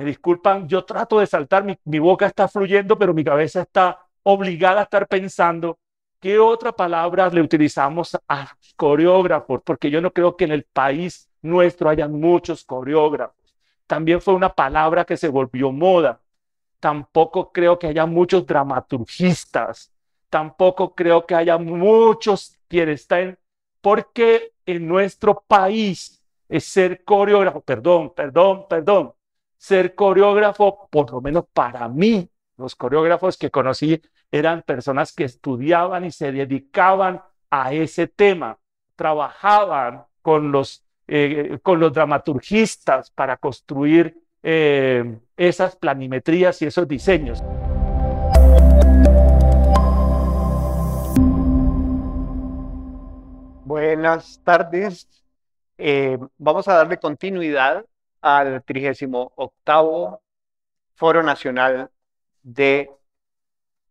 Me disculpan, yo trato de saltar, mi, boca está fluyendo, pero mi cabeza está obligada a estar pensando qué otra palabra le utilizamos a coreógrafos, porque yo no creo que en el país nuestro hayan muchos coreógrafos. También fue una palabra que se volvió moda. Tampoco creo que haya muchos dramaturgistas. Tampoco creo que haya muchos quienes están, porque en nuestro país es ser coreógrafo, perdón, perdón, perdón, ser coreógrafo, por lo menos para mí, los coreógrafos que conocí eran personas que estudiaban y se dedicaban a ese tema, trabajaban con los, eh, con los dramaturgistas para construir eh, esas planimetrías y esos diseños. Buenas tardes. Eh, vamos a darle continuidad al 38 Foro Nacional de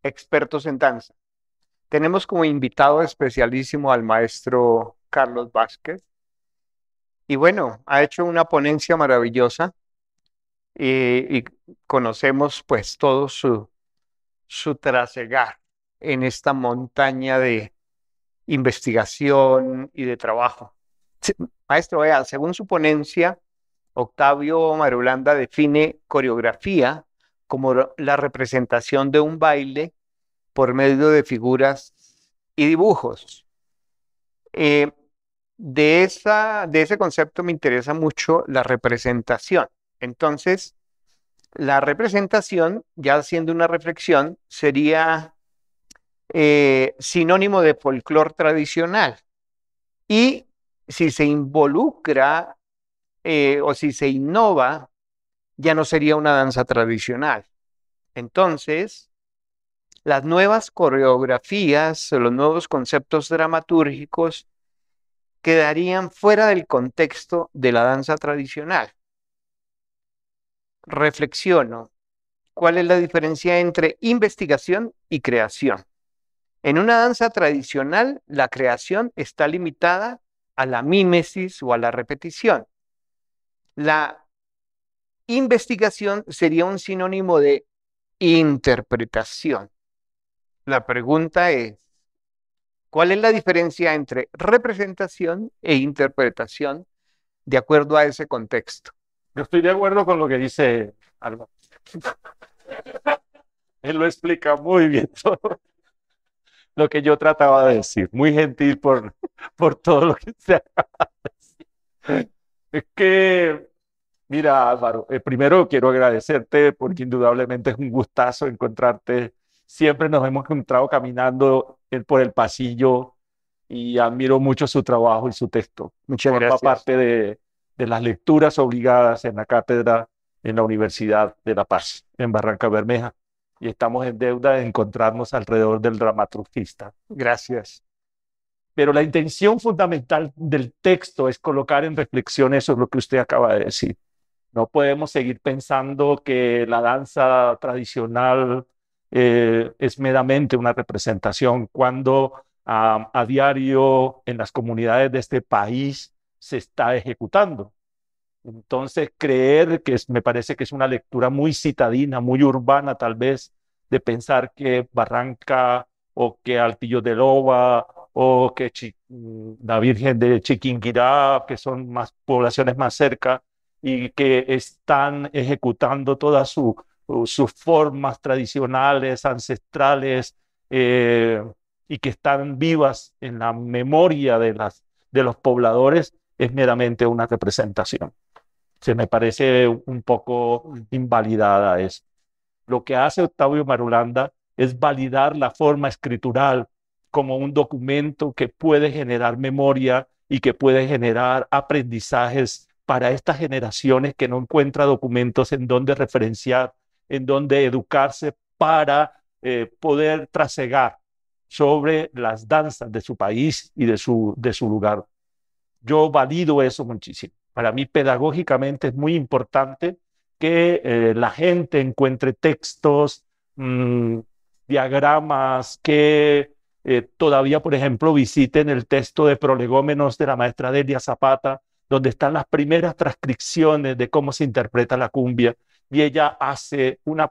Expertos en Danza. Tenemos como invitado especialísimo al maestro Carlos Vázquez. Y bueno, ha hecho una ponencia maravillosa y, conocemos pues todo su, su trasegar en esta montaña de investigación y de trabajo. Maestro, según su ponencia, Octavio Marulanda define coreografía como la representación de un baile por medio de figuras y dibujos. Eh, de, esa, de ese concepto me interesa mucho la representación. Entonces, la representación, ya haciendo una reflexión, sería eh, sinónimo de folclore tradicional. Y si se involucra eh, o si se innova, ya no sería una danza tradicional. Entonces, las nuevas coreografías, los nuevos conceptos dramatúrgicos quedarían fuera del contexto de la danza tradicional. Reflexiono, ¿cuál es la diferencia entre investigación y creación? En una danza tradicional, la creación está limitada a la mímesis o a la repetición. La investigación sería un sinónimo de interpretación. La pregunta es, ¿cuál es la diferencia entre representación e interpretación de acuerdo a ese contexto? Yo estoy de acuerdo con lo que dice Álvaro. Él lo explica muy bien todo lo que yo trataba de decir. Muy gentil por, por todo lo que se acaba de decir. Es que, mira Álvaro, eh, primero quiero agradecerte porque indudablemente es un gustazo encontrarte. Siempre nos hemos encontrado caminando eh, por el pasillo y admiro mucho su trabajo y su texto. Muchas parte de, de las lecturas obligadas en la cátedra en la Universidad de La Paz, en Barranca Bermeja. Y estamos en deuda de encontrarnos alrededor del dramaturgista. Gracias pero la intención fundamental del texto es colocar en reflexión eso es lo que usted acaba de decir. No podemos seguir pensando que la danza tradicional eh, es meramente una representación cuando a, a diario en las comunidades de este país se está ejecutando. Entonces, creer que me parece que es una lectura muy citadina, muy urbana tal vez, de pensar que Barranca o que Altillo de Loba o que la mm, Virgen de Chiquinquirá, que son más poblaciones más cerca y que están ejecutando todas sus formas tradicionales, ancestrales, eh, y que están vivas en la memoria de, de los pobladores, es meramente una representación. Se me parece un poco invalidada eso. Lo que hace Octavio Marulanda es validar la forma escritural como un documento que puede generar memoria y que puede generar aprendizajes para estas generaciones que no encuentran documentos en donde referenciar, en donde educarse para eh, poder trasegar sobre las danzas de su país y de su, de su lugar. Yo valido eso muchísimo. Para mí pedagógicamente es muy importante que eh, la gente encuentre textos, mm, diagramas, que eh, todavía, por ejemplo, visiten el texto de prolegómenos de la maestra Delia Zapata, donde están las primeras transcripciones de cómo se interpreta la cumbia. Y ella hace una,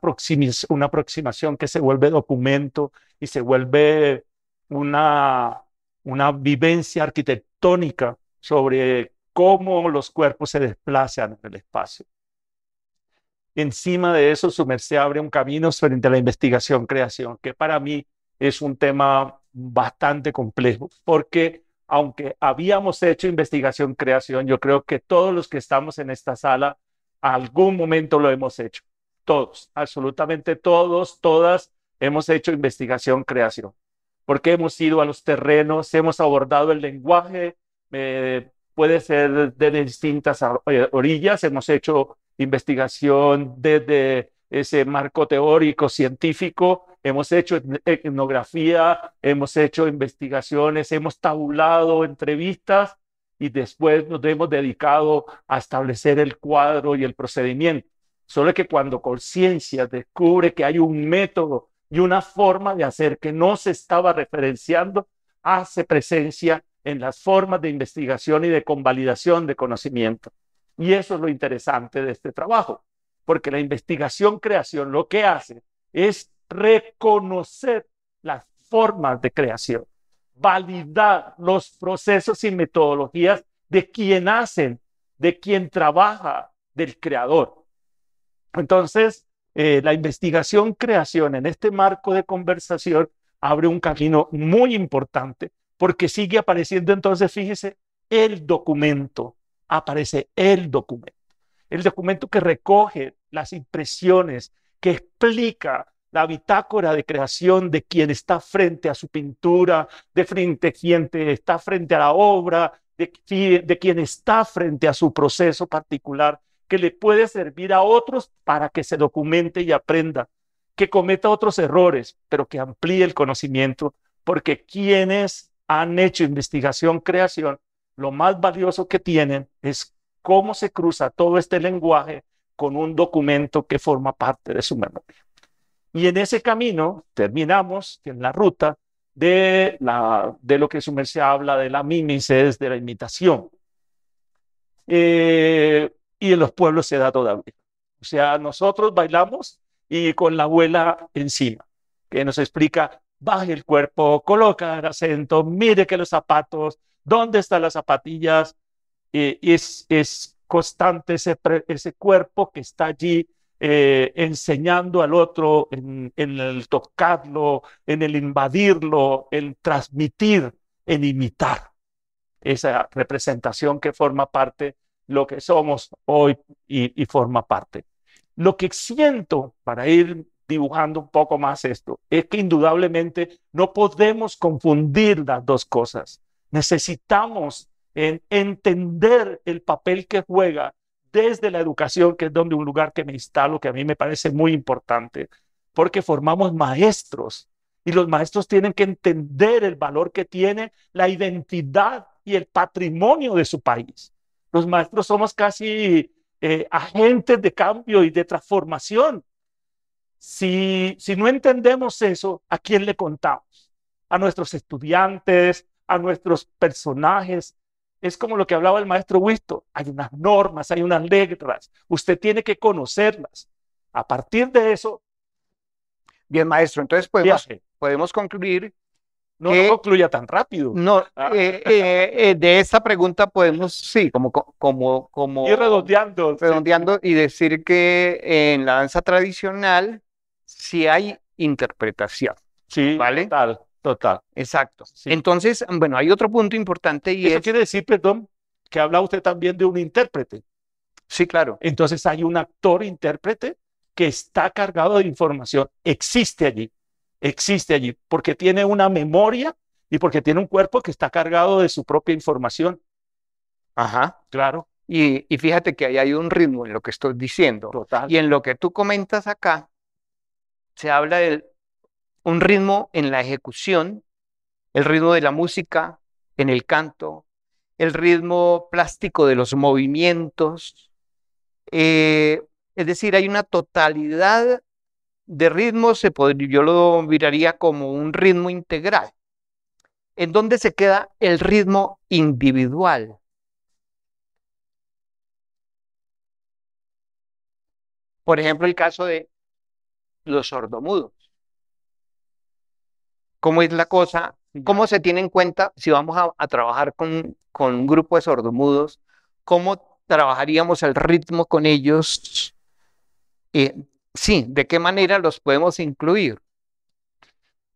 una aproximación que se vuelve documento y se vuelve una, una vivencia arquitectónica sobre cómo los cuerpos se desplazan en el espacio. Encima de eso, su merced abre un camino frente a la investigación-creación, que para mí es un tema bastante complejo porque aunque habíamos hecho investigación creación, yo creo que todos los que estamos en esta sala algún momento lo hemos hecho. Todos, absolutamente todos, todas hemos hecho investigación creación. Porque hemos ido a los terrenos, hemos abordado el lenguaje, eh, puede ser de distintas eh, orillas, hemos hecho investigación desde ese marco teórico, científico, hemos hecho etnografía, hemos hecho investigaciones, hemos tabulado entrevistas y después nos hemos dedicado a establecer el cuadro y el procedimiento. Solo que cuando conciencia descubre que hay un método y una forma de hacer que no se estaba referenciando, hace presencia en las formas de investigación y de convalidación de conocimiento. Y eso es lo interesante de este trabajo porque la investigación creación lo que hace es reconocer las formas de creación, validar los procesos y metodologías de quien hacen, de quien trabaja, del creador. Entonces, eh, la investigación creación en este marco de conversación abre un camino muy importante porque sigue apareciendo entonces, fíjese, el documento, aparece el documento el documento que recoge las impresiones, que explica la bitácora de creación de quien está frente a su pintura, de frente a quien está frente a la obra, de, de quien está frente a su proceso particular, que le puede servir a otros para que se documente y aprenda, que cometa otros errores, pero que amplíe el conocimiento, porque quienes han hecho investigación, creación, lo más valioso que tienen es cómo se cruza todo este lenguaje con un documento que forma parte de su memoria. Y en ese camino terminamos en la ruta de, la, de lo que su merced habla de la mimesis, de la imitación. Eh, y en los pueblos se da todavía. O sea, nosotros bailamos y con la abuela encima, que nos explica, baje el cuerpo, coloca el acento, mire que los zapatos, dónde están las zapatillas, eh, es, es constante ese, cuerpo que está allí eh, enseñando al otro en, el tocarlo, en el invadirlo, en transmitir, en imitar esa representación que forma parte lo que somos hoy y, y forma parte. Lo que siento, para ir dibujando un poco más esto, es que indudablemente no podemos confundir las dos cosas. Necesitamos en entender el papel que juega desde la educación, que es donde un lugar que me instalo, que a mí me parece muy importante, porque formamos maestros y los maestros tienen que entender el valor que tiene la identidad y el patrimonio de su país. Los maestros somos casi eh, agentes de cambio y de transformación. Si, si no entendemos eso, ¿a quién le contamos? A nuestros estudiantes, a nuestros personajes, es como lo que hablaba el maestro Wisto. Hay unas normas, hay unas letras. Usted tiene que conocerlas. A partir de eso. Bien, maestro. Entonces podemos, podemos concluir. No, concluya tan rápido. No, ah. eh, eh, eh, de esta pregunta podemos, sí, como, como, como. Y redondeando. Redondeando y decir que en la danza tradicional sí hay interpretación. Sí, ¿vale? Total. Exacto. Entonces, bueno, hay otro punto importante y Eso quiere decir, perdón, que habla usted también de un intérprete. Sí, claro. Entonces hay un actor intérprete que está cargado de información. Existe allí. Existe allí. Porque tiene una memoria y porque tiene un cuerpo que está cargado de su propia información. Ajá. Claro. Y, y fíjate que ahí hay un ritmo en lo que estoy diciendo. Total. Y en lo que tú comentas acá, se habla del un ritmo en la ejecución, el ritmo de la música, en el canto, el ritmo plástico de los movimientos. Eh, es decir, hay una totalidad de ritmos, yo lo miraría como un ritmo integral, en donde se queda el ritmo individual. Por ejemplo, el caso de los sordomudos cómo es la cosa, cómo se tiene en cuenta si vamos a, trabajar con, un grupo de sordomudos, cómo trabajaríamos el ritmo con ellos. Eh, sí, de qué manera los podemos incluir.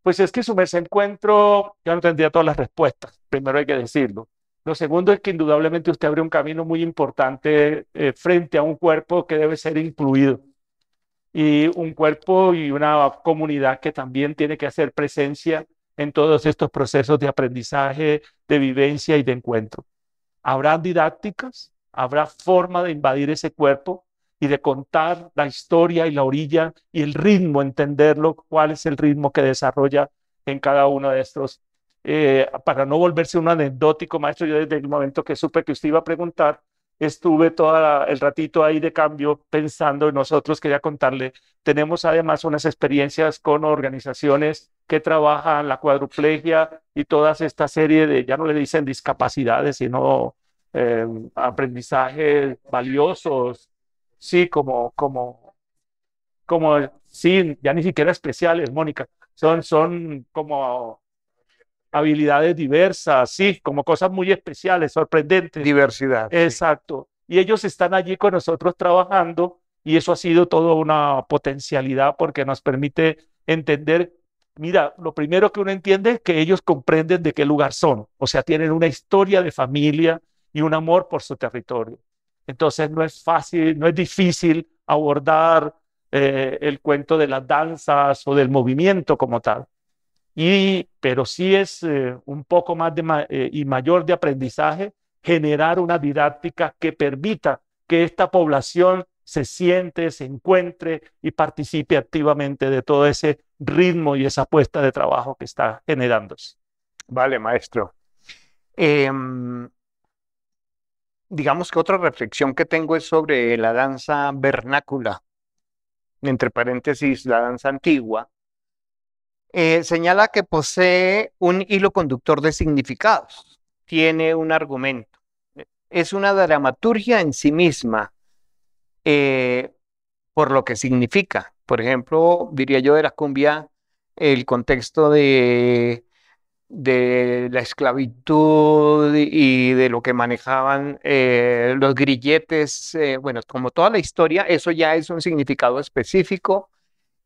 Pues es que su ese encuentro, yo no tendría todas las respuestas, primero hay que decirlo. Lo segundo es que indudablemente usted abre un camino muy importante eh, frente a un cuerpo que debe ser incluido y un cuerpo y una comunidad que también tiene que hacer presencia en todos estos procesos de aprendizaje, de vivencia y de encuentro. Habrá didácticas, habrá forma de invadir ese cuerpo y de contar la historia y la orilla y el ritmo, entenderlo, cuál es el ritmo que desarrolla en cada uno de estos. Eh, para no volverse un anecdótico, maestro, yo desde el momento que supe que usted iba a preguntar, estuve todo el ratito ahí de cambio pensando en nosotros, quería contarle, tenemos además unas experiencias con organizaciones que trabajan la cuadruplegia y toda esta serie de, ya no le dicen discapacidades, sino eh, aprendizajes valiosos, sí, como, como, como, sí, ya ni siquiera especiales, Mónica, son, son como habilidades diversas, sí, como cosas muy especiales, sorprendentes. Diversidad. Exacto. Y ellos están allí con nosotros trabajando y eso ha sido toda una potencialidad porque nos permite entender, mira, lo primero que uno entiende es que ellos comprenden de qué lugar son, o sea, tienen una historia de familia y un amor por su territorio. Entonces no es fácil, no es difícil abordar eh, el cuento de las danzas o del movimiento como tal y, pero sí es eh, un poco más eh, y mayor de aprendizaje generar una didáctica que permita que esta población se siente, se encuentre y participe activamente de todo ese ritmo y esa apuesta de trabajo que está generándose. Vale, maestro. Em, digamos que otra reflexión que tengo es sobre la danza vernácula, entre paréntesis, la danza antigua, eh, señala que posee un hilo conductor de significados, tiene un argumento, eh, es una dramaturgia en sí misma, eh, por lo que significa. Por ejemplo, diría yo de la cumbia, el contexto de, la esclavitud y de lo que manejaban los grilletes, bueno, como toda la historia, eso ya es un significado específico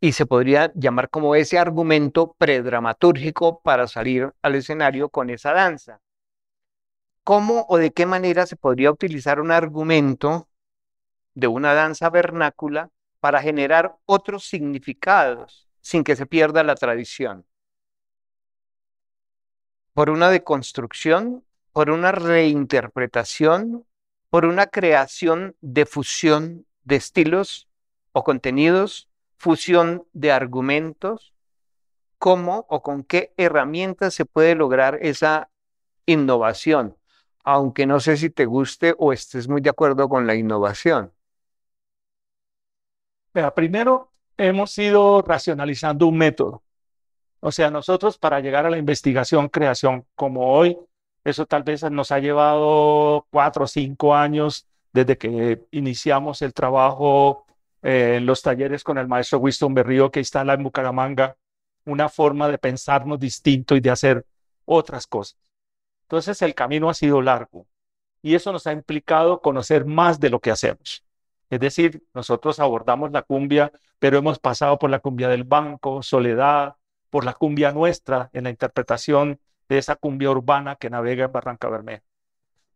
y se podría llamar como ese argumento predramatúrgico para salir al escenario con esa danza. ¿Cómo o de qué manera se podría utilizar un argumento de una danza vernácula para generar otros significados sin que se pierda la tradición? Por una deconstrucción, por una reinterpretación, por una creación de fusión de estilos o contenidos fusión de argumentos, cómo o con qué herramientas se puede lograr esa innovación, aunque no sé si te guste o estés muy de acuerdo con la innovación. Mira, primero hemos ido racionalizando un método. O sea, nosotros para llegar a la investigación, creación, como hoy, eso tal vez nos ha llevado cuatro o cinco años desde que iniciamos el trabajo eh, los talleres con el maestro Winston Berrío que instala en Bucaramanga una forma de pensarnos distinto y de hacer otras cosas. Entonces el camino ha sido largo y eso nos ha implicado conocer más de lo que hacemos. Es decir, nosotros abordamos la cumbia, pero hemos pasado por la cumbia del banco, soledad, por la cumbia nuestra en la interpretación de esa cumbia urbana que navega en Barranca Bermeja.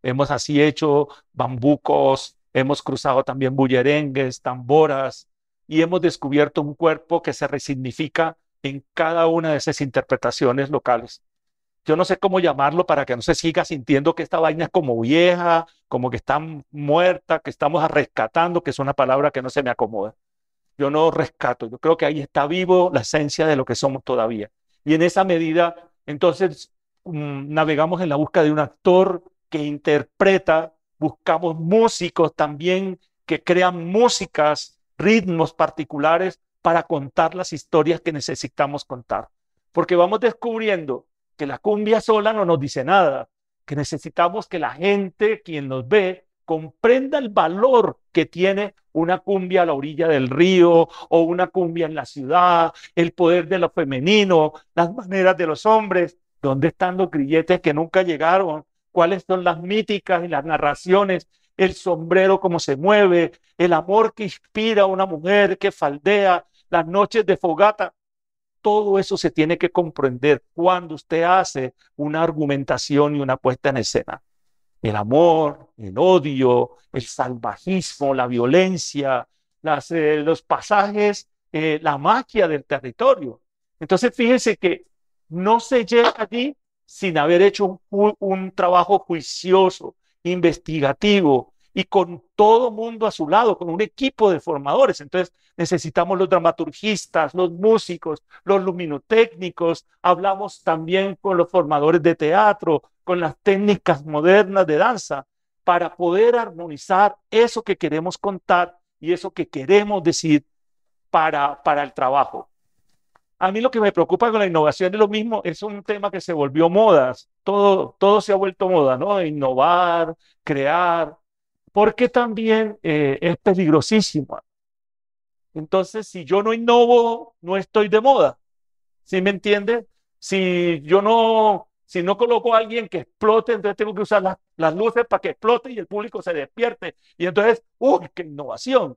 Hemos así hecho bambucos, Hemos cruzado también bullerengues, tamboras y hemos descubierto un cuerpo que se resignifica en cada una de esas interpretaciones locales. Yo no sé cómo llamarlo para que no se siga sintiendo que esta vaina es como vieja, como que está muerta, que estamos rescatando, que es una palabra que no se me acomoda. Yo no rescato, yo creo que ahí está vivo la esencia de lo que somos todavía. Y en esa medida, entonces, mm, navegamos en la búsqueda de un actor que interpreta buscamos músicos también que crean músicas, ritmos particulares para contar las historias que necesitamos contar. Porque vamos descubriendo que la cumbia sola no nos dice nada, que necesitamos que la gente, quien nos ve, comprenda el valor que tiene una cumbia a la orilla del río o una cumbia en la ciudad, el poder de lo femenino, las maneras de los hombres, dónde están los grilletes que nunca llegaron, cuáles son las míticas y las narraciones, el sombrero cómo se mueve, el amor que inspira a una mujer que faldea, las noches de fogata. Todo eso se tiene que comprender cuando usted hace una argumentación y una puesta en escena. El amor, el odio, el salvajismo, la violencia, eh, los pasajes, eh, la magia del territorio. Entonces, fíjense que no se llega allí sin haber hecho un, trabajo juicioso, investigativo y con todo mundo a su lado, con un equipo de formadores. Entonces necesitamos los dramaturgistas, los músicos, los luminotécnicos, hablamos también con los formadores de teatro, con las técnicas modernas de danza, para poder armonizar eso que queremos contar y eso que queremos decir para, para el trabajo. A mí lo que me preocupa con la innovación es lo mismo, es un tema que se volvió moda. todo, todo se ha vuelto moda, ¿no? Innovar, crear, porque también eh, es peligrosísimo. Entonces, si yo no innovo, no estoy de moda, ¿sí me entiendes? Si yo no si no coloco a alguien que explote, entonces tengo que usar las luces para que explote y el público se despierte. Y entonces, ¡uy, qué innovación!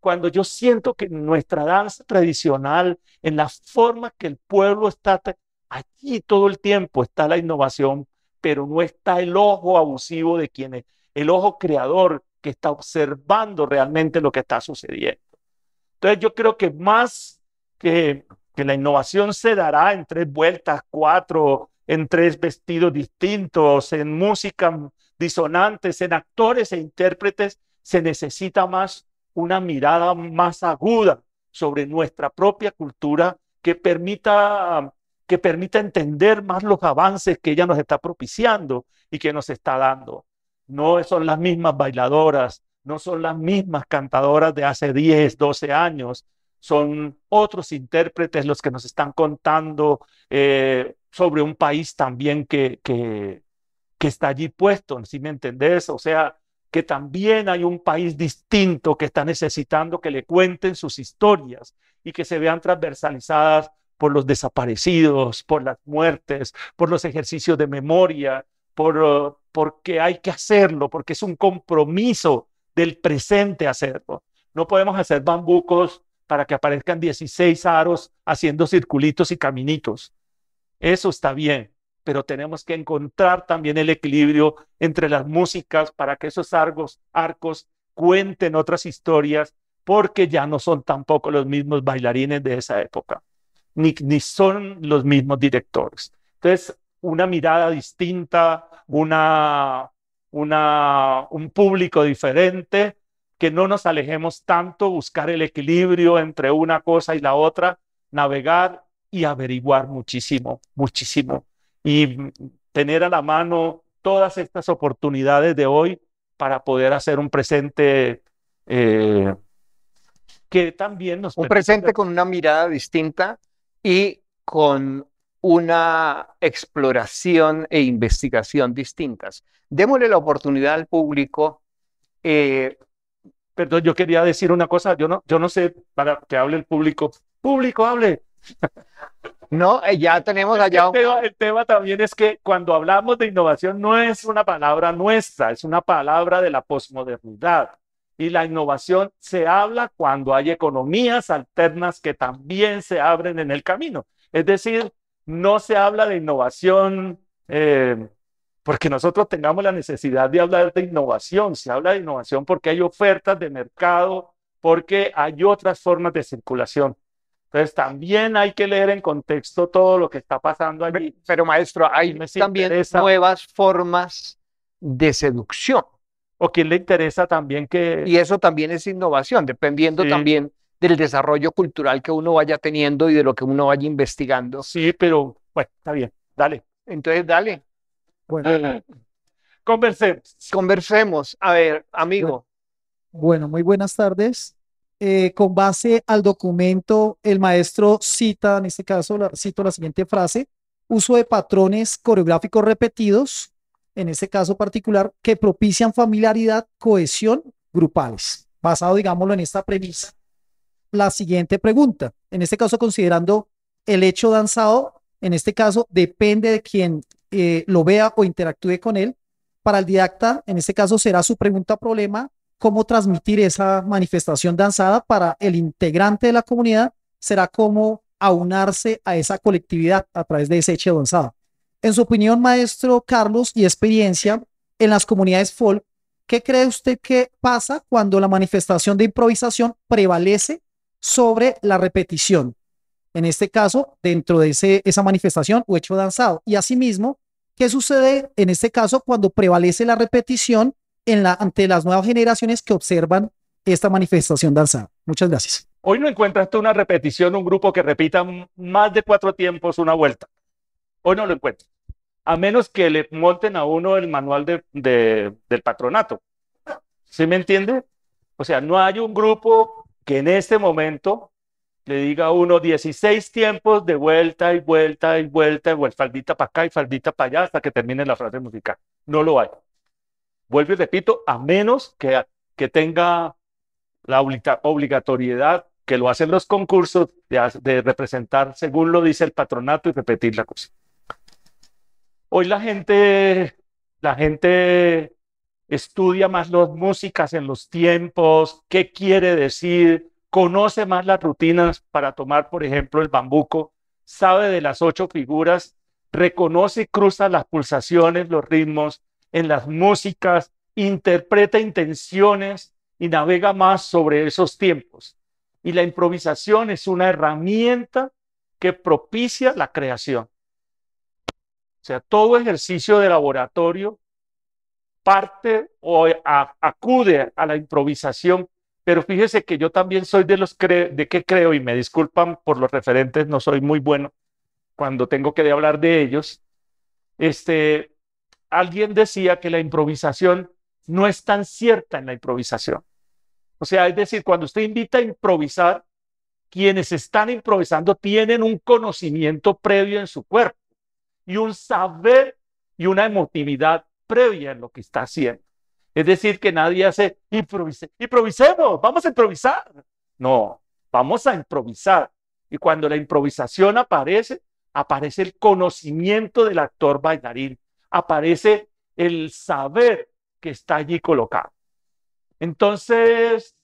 cuando yo siento que nuestra danza tradicional, en la forma que el pueblo está, allí todo el tiempo está la innovación, pero no está el ojo abusivo de quienes, el ojo creador que está observando realmente lo que está sucediendo. Entonces yo creo que más que, que la innovación se dará en tres vueltas, cuatro, en tres vestidos distintos, en música disonantes, en actores e intérpretes, se necesita más una mirada más aguda sobre nuestra propia cultura que permita, que permita entender más los avances que ella nos está propiciando y que nos está dando. No son las mismas bailadoras, no son las mismas cantadoras de hace 10, 12 años, son otros intérpretes los que nos están contando eh, sobre un país también que, está allí puesto, si me entendés? O sea, que también hay un país distinto que está necesitando que le cuenten sus historias y que se vean transversalizadas por los desaparecidos, por las muertes, por los ejercicios de memoria, por, uh, porque hay que hacerlo, porque es un compromiso del presente hacerlo. No podemos hacer bambucos para que aparezcan 16 aros haciendo circulitos y caminitos. Eso está bien, pero tenemos que encontrar también el equilibrio entre las músicas para que esos arcos, cuenten otras historias, porque ya no son tampoco los mismos bailarines de esa época, ni, ni son los mismos directores. Entonces, una mirada distinta, una, un público diferente, que no nos alejemos tanto, buscar el equilibrio entre una cosa y la otra, navegar y averiguar muchísimo, muchísimo y tener a la mano todas estas oportunidades de hoy para poder hacer un presente eh, que también nos... Un presente con una mirada distinta y con una exploración e investigación distintas. Démosle la oportunidad al público. Eh, Perdón, yo quería decir una cosa, yo no, yo no sé para que hable el público. Público, hable. No, eh, ya tenemos allá. El tema, el tema, también es que cuando hablamos de innovación no es una palabra nuestra, es una palabra de la posmodernidad. Y la innovación se habla cuando hay economías alternas que también se abren en el camino. Es decir, no se habla de innovación eh, porque nosotros tengamos la necesidad de hablar de innovación, se habla de innovación porque hay ofertas de mercado, porque hay otras formas de circulación. Entonces también hay que leer en contexto todo lo que está pasando allí. Pero, maestro, hay también nuevas formas de seducción. O quien le interesa también que... Y eso también es innovación, dependiendo también del desarrollo cultural que uno vaya teniendo y de lo que uno vaya investigando. Sí, pero bueno, está bien, dale. Entonces, dale. Bueno. Conversemos. Conversemos. A ver, amigo. Bueno, muy buenas tardes. Eh, con base al documento, el maestro cita, en este caso la, cito la siguiente frase, uso de patrones coreográficos repetidos, en este caso particular, que propician familiaridad, cohesión, grupales. Basado, digámoslo, en esta premisa, la siguiente pregunta, en este caso considerando el hecho danzado, en este caso depende de quien eh, lo vea o interactúe con él, para el didacta, en este caso será su pregunta problema cómo transmitir esa manifestación danzada para el integrante de la comunidad será cómo aunarse a esa colectividad a través de ese hecho danzado. En su opinión, maestro Carlos, y experiencia en las comunidades folk, ¿qué cree usted que pasa cuando la manifestación de improvisación prevalece sobre la repetición? En este caso, dentro de ese, esa manifestación o hecho danzado. Y asimismo, ¿qué sucede en este caso cuando prevalece la repetición en la, ante las nuevas generaciones que observan esta manifestación danzada. Muchas gracias. Hoy no encuentras tú una repetición, un grupo que repita más de cuatro tiempos una vuelta. Hoy no lo encuentro. A menos que le monten a uno el manual del patronato. ¿Sí me entiende? O sea, no hay un grupo que en este momento le diga a uno 16 tiempos de vuelta y vuelta y vuelta y vuelta, faldita para acá y faldita para allá hasta que termine la frase musical. No lo hay. Vuelvo y repito, a menos que, tenga la obligatoriedad que lo hacen los concursos de, representar según lo dice el patronato y repetir la cosa. Hoy la gente, la gente estudia más las músicas en los tiempos, qué quiere decir, conoce más las rutinas para tomar, por ejemplo, el bambuco, sabe de las ocho figuras, reconoce y cruza las pulsaciones, los ritmos, en las músicas, interpreta intenciones y navega más sobre esos tiempos. Y la improvisación es una herramienta que propicia la creación. O sea, todo ejercicio de laboratorio parte o acude a la improvisación, pero fíjese que yo también soy de los de que creo, y me disculpan por los referentes, no soy muy bueno cuando tengo que hablar de ellos, este, alguien decía que la improvisación no es tan cierta en la improvisación. O sea, es decir, cuando usted invita a improvisar, quienes están improvisando tienen un conocimiento previo en su cuerpo y un saber y una emotividad previa en lo que está haciendo. Es decir, que nadie hace improvisar. improvisemos, vamos a improvisar. No, vamos a improvisar. Y cuando la improvisación aparece, aparece el conocimiento del actor bailarín aparece el saber que está allí colocado. Entonces,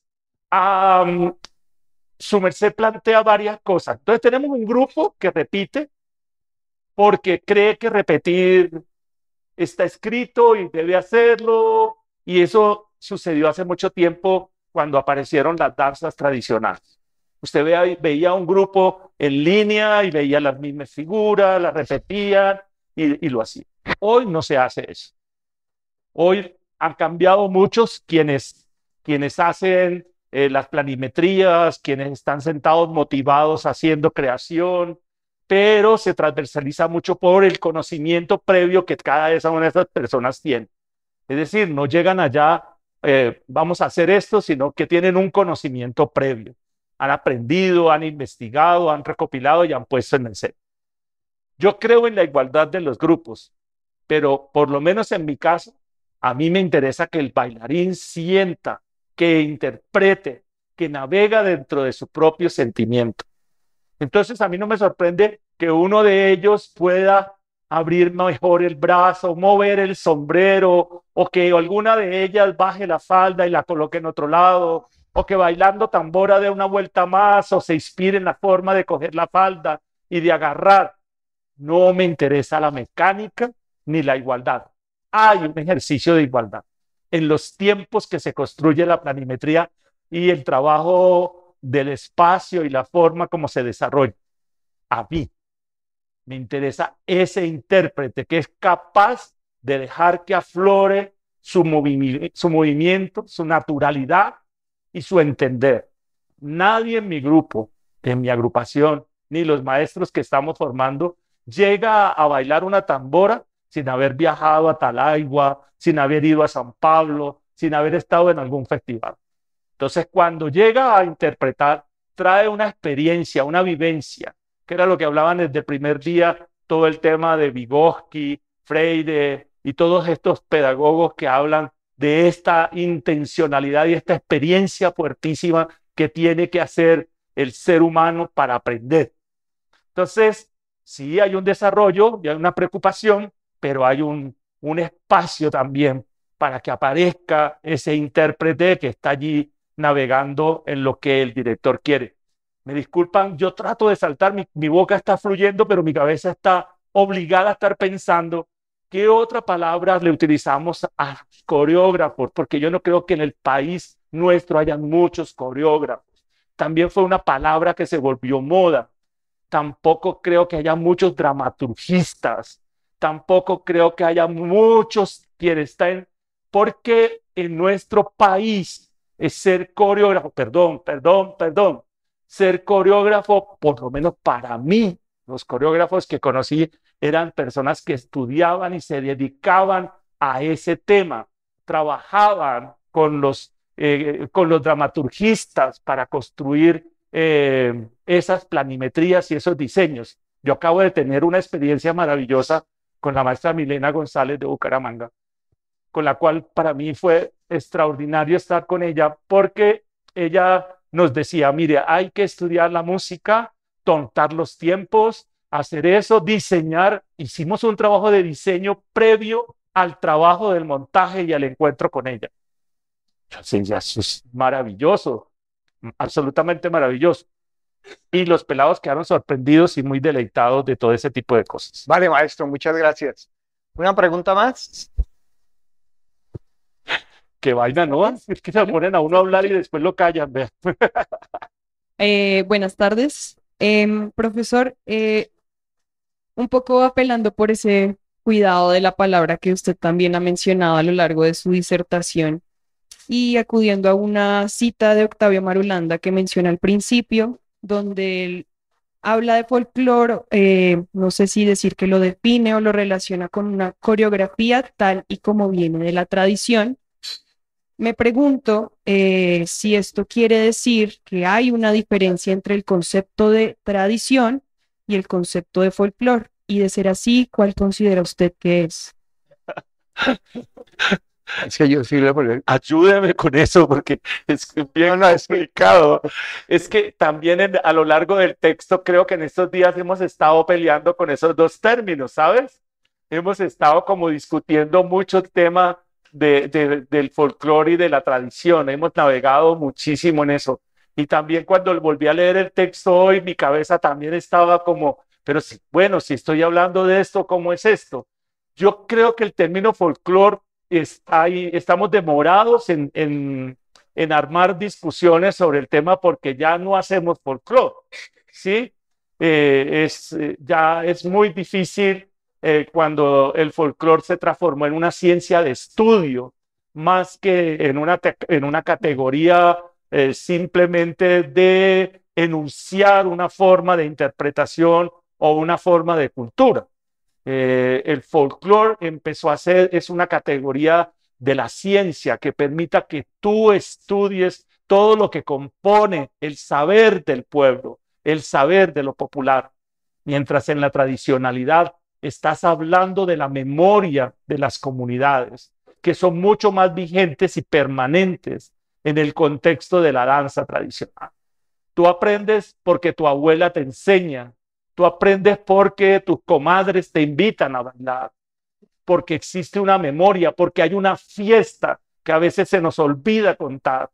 su merced plantea varias cosas. Entonces tenemos un grupo que repite porque cree que repetir está escrito y debe hacerlo. Y eso sucedió hace mucho tiempo cuando aparecieron las danzas tradicionales. Usted ve, veía un grupo en línea y veía las mismas figuras, las repetían y, lo hacía Hoy no se hace eso. Hoy han cambiado muchos quienes, quienes hacen eh, las planimetrías, quienes están sentados motivados haciendo creación, pero se transversaliza mucho por el conocimiento previo que cada una de esas personas tiene. Es decir, no llegan allá, eh, vamos a hacer esto, sino que tienen un conocimiento previo. Han aprendido, han investigado, han recopilado y han puesto en el set. Yo creo en la igualdad de los grupos, pero por lo menos en mi caso, a mí me interesa que el bailarín sienta, que interprete, que navega dentro de su propio sentimiento. Entonces a mí no me sorprende que uno de ellos pueda abrir mejor el brazo, mover el sombrero, o que alguna de ellas baje la falda y la coloque en otro lado, o que bailando tambora dé una vuelta más, o se inspire en la forma de coger la falda y de agarrar. No me interesa la mecánica, ni la igualdad. Hay un ejercicio de igualdad. En los tiempos que se construye la planimetría y el trabajo del espacio y la forma como se desarrolla. A mí me interesa ese intérprete que es capaz de dejar que aflore su, su movimiento, su naturalidad y su entender. Nadie en mi grupo, en mi agrupación, ni los maestros que estamos formando, llega a bailar una tambora sin haber viajado a Talaigua, sin haber ido a San Pablo, sin haber estado en algún festival. Entonces, cuando llega a interpretar, trae una experiencia, una vivencia, que era lo que hablaban desde el primer día, todo el tema de Vygotsky, Freire y todos estos pedagogos que hablan de esta intencionalidad y esta experiencia fuertísima que tiene que hacer el ser humano para aprender. Entonces, si hay un desarrollo y hay una preocupación, pero hay un, un espacio también para que aparezca ese intérprete que está allí navegando en lo que el director quiere. Me disculpan, yo trato de saltar, mi, mi, boca está fluyendo, pero mi cabeza está obligada a estar pensando qué otra palabra le utilizamos a coreógrafos, porque yo no creo que en el país nuestro hayan muchos coreógrafos. También fue una palabra que se volvió moda. Tampoco creo que haya muchos dramaturgistas tampoco creo que haya muchos quienes estén, porque en nuestro país es ser coreógrafo, perdón, perdón, perdón, ser coreógrafo, por lo menos para mí, los coreógrafos que conocí eran personas que estudiaban y se dedicaban a ese tema, trabajaban con los, eh, eh, con los dramaturgistas para construir eh, esas planimetrías y esos diseños. Yo acabo de tener una experiencia maravillosa con la maestra Milena González de Bucaramanga, con la cual para mí fue extraordinario estar con ella porque ella nos decía, mire, hay que estudiar la música, tontar los tiempos, hacer eso, diseñar. Hicimos un trabajo de diseño previo al trabajo del montaje y al encuentro con ella. es maravilloso, absolutamente maravilloso y los pelados quedaron sorprendidos y muy deleitados de todo ese tipo de cosas. Vale, maestro, muchas gracias. ¿Una pregunta más? Qué vaina, ¿no? Es que se ponen a uno a hablar y después lo callan. Vean. Eh, buenas tardes. Em, profesor, eh, un poco apelando por ese cuidado de la palabra que usted también ha mencionado a lo largo de su disertación y acudiendo a una cita de Octavio Marulanda que menciona al principio, donde él habla de folclore, eh, no sé si decir que lo define o lo relaciona con una coreografía tal y como viene de la tradición. Me pregunto eh, si esto quiere decir que hay una diferencia entre el concepto de tradición y el concepto de folclore. Y de ser así, ¿cuál considera usted que es? que yo sí, ayúdeme con eso porque es bien explicado. Es que también a lo largo del texto creo que en estos días hemos estado peleando con esos dos términos, ¿sabes? Hemos estado como discutiendo mucho el tema de, del folclore y de la tradición. Hemos navegado muchísimo en eso. Y también cuando volví a leer el texto hoy, mi cabeza también estaba como, pero bueno, si estoy hablando de esto, ¿cómo es esto? Yo creo que el término folclore estamos demorados en, armar discusiones sobre el tema porque ya no hacemos folclore, ¿sí? Eh, es, eh, ya es muy difícil eh, cuando el folclore se transformó en una ciencia de estudio más que en en una categoría simplemente de enunciar una forma de interpretación o una forma de cultura. Eh, el folclore empezó a ser, es una categoría de la ciencia que permita que tú estudies todo lo que compone el saber del pueblo, el saber de lo popular, mientras en la tradicionalidad estás hablando de la memoria de las comunidades, que son mucho más vigentes y permanentes en el contexto de la danza tradicional. Tú aprendes porque tu abuela te enseña, Tú aprendes porque tus comadres te invitan a bailar, porque existe una memoria, porque hay una fiesta que a veces se nos olvida contar.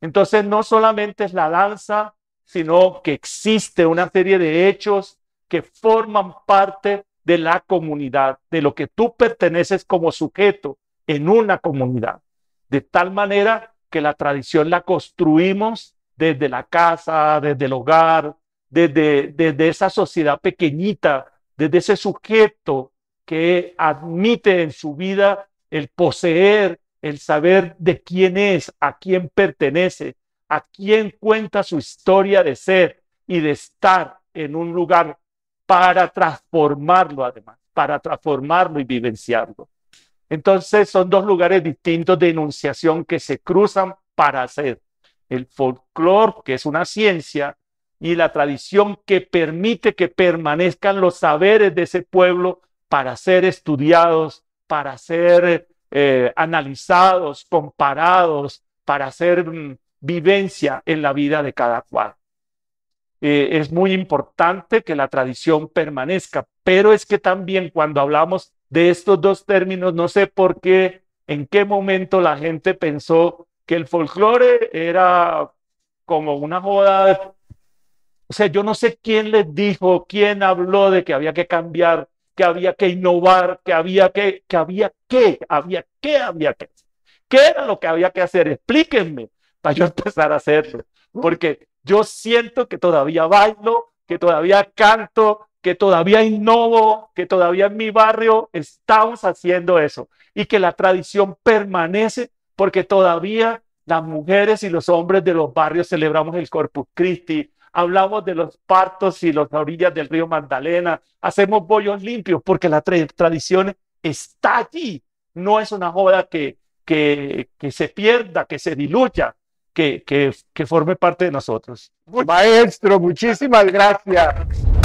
Entonces no solamente es la danza, sino que existe una serie de hechos que forman parte de la comunidad, de lo que tú perteneces como sujeto en una comunidad. De tal manera que la tradición la construimos desde la casa, desde el hogar, desde, esa sociedad pequeñita, desde ese sujeto que admite en su vida el poseer, el saber de quién es, a quién pertenece, a quién cuenta su historia de ser y de estar en un lugar para transformarlo además, para transformarlo y vivenciarlo. Entonces son dos lugares distintos de enunciación que se cruzan para hacer. El folclore, que es una ciencia, y la tradición que permite que permanezcan los saberes de ese pueblo para ser estudiados, para ser eh, analizados, comparados, para ser mm, vivencia en la vida de cada cual. Eh, es muy importante que la tradición permanezca, pero es que también cuando hablamos de estos dos términos, no sé por qué, en qué momento la gente pensó que el folclore era como una joda o sea, yo no sé quién les dijo, quién habló de que había que cambiar, que había que innovar, que había que, que había que, había que, había que. ¿Qué era lo que había que hacer? Explíquenme para yo empezar a hacerlo. Porque yo siento que todavía bailo, que todavía canto, que todavía innovo, que todavía en mi barrio estamos haciendo eso y que la tradición permanece porque todavía las mujeres y los hombres de los barrios celebramos el Corpus Christi, hablamos de los partos y las orillas del río Magdalena, hacemos bollos limpios porque la tradición está allí. No es una joda que, que, que se pierda, que se diluya, que, que, que forme parte de nosotros. Maestro, muchísimas gracias.